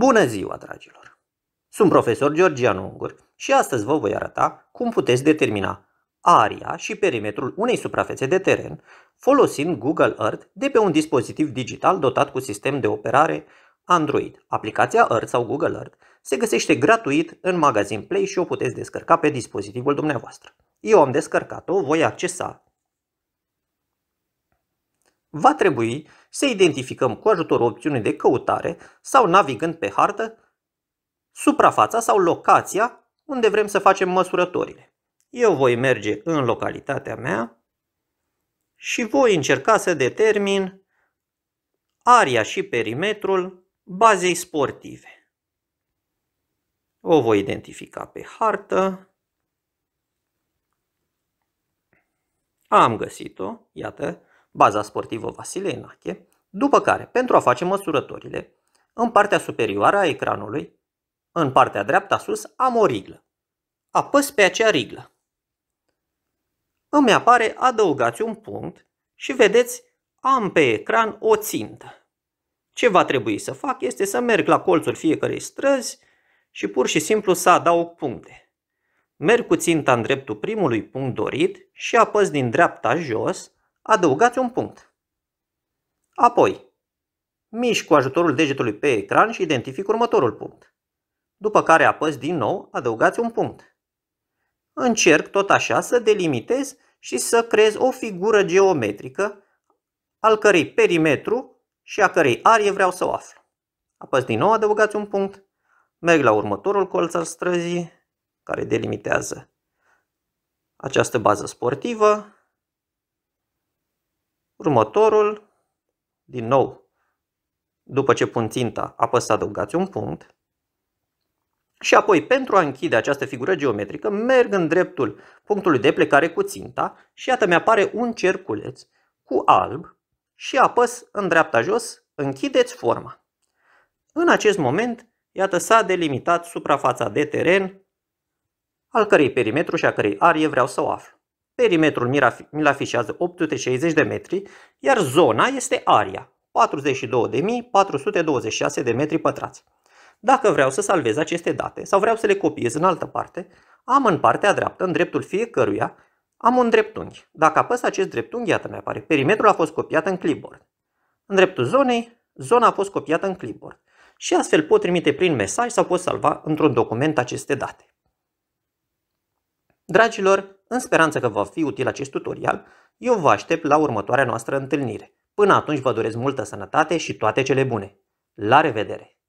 Bună ziua, dragilor! Sunt profesor Georgian Ungur și astăzi vă voi arăta cum puteți determina aria și perimetrul unei suprafețe de teren folosind Google Earth de pe un dispozitiv digital dotat cu sistem de operare Android. Aplicația Earth sau Google Earth se găsește gratuit în magazin Play și o puteți descărca pe dispozitivul dumneavoastră. Eu am descărcat-o, voi accesa. Va trebui se identificăm cu ajutorul opțiunii de căutare sau navigând pe hartă suprafața sau locația unde vrem să facem măsurătorile. Eu voi merge în localitatea mea și voi încerca să determin aria și perimetrul bazei sportive. O voi identifica pe hartă. Am găsit-o, iată, baza sportivă Vasile Enache, după care, pentru a face măsurătorile, în partea superioară a ecranului, în partea dreapta sus, am o riglă. Apăs pe acea riglă. Îmi apare adăugați un punct și vedeți, am pe ecran o țintă. Ce va trebui să fac este să merg la colțul fiecarei străzi și pur și simplu să adaug puncte. Merg cu ținta în dreptul primului punct dorit și apăs din dreapta jos adăugați un punct. Apoi, mișc cu ajutorul degetului pe ecran și identific următorul punct. După care apăs din nou, adăugați un punct. Încerc tot așa să delimitez și să creez o figură geometrică al cărei perimetru și a cărei arie vreau să o aflu. Apăs din nou, adăugați un punct, merg la următorul colț al străzii care delimitează această bază sportivă, Următorul, din nou, după ce pun ținta, apăs să adăugați un punct. Și apoi, pentru a închide această figură geometrică, merg în dreptul punctului de plecare cu ținta și iată mi-apare un cerculeț cu alb și apăs în dreapta jos, închideți forma. În acest moment, iată, s-a delimitat suprafața de teren al cărei perimetru și a cărei arie vreau să o aflu. Perimetrul mi-l afișează 860 de metri, iar zona este aria, 42.426 de metri pătrați. Dacă vreau să salvez aceste date sau vreau să le copiez în altă parte, am în partea dreaptă, în dreptul fiecăruia, am un dreptunghi. Dacă apăs acest dreptunghi, iată mi-apare, perimetrul a fost copiat în clipboard. În dreptul zonei, zona a fost copiată în clipboard. Și astfel pot trimite prin mesaj sau pot salva într-un document aceste date. Dragilor, în speranță că va fi util acest tutorial, eu vă aștept la următoarea noastră întâlnire. Până atunci vă doresc multă sănătate și toate cele bune. La revedere!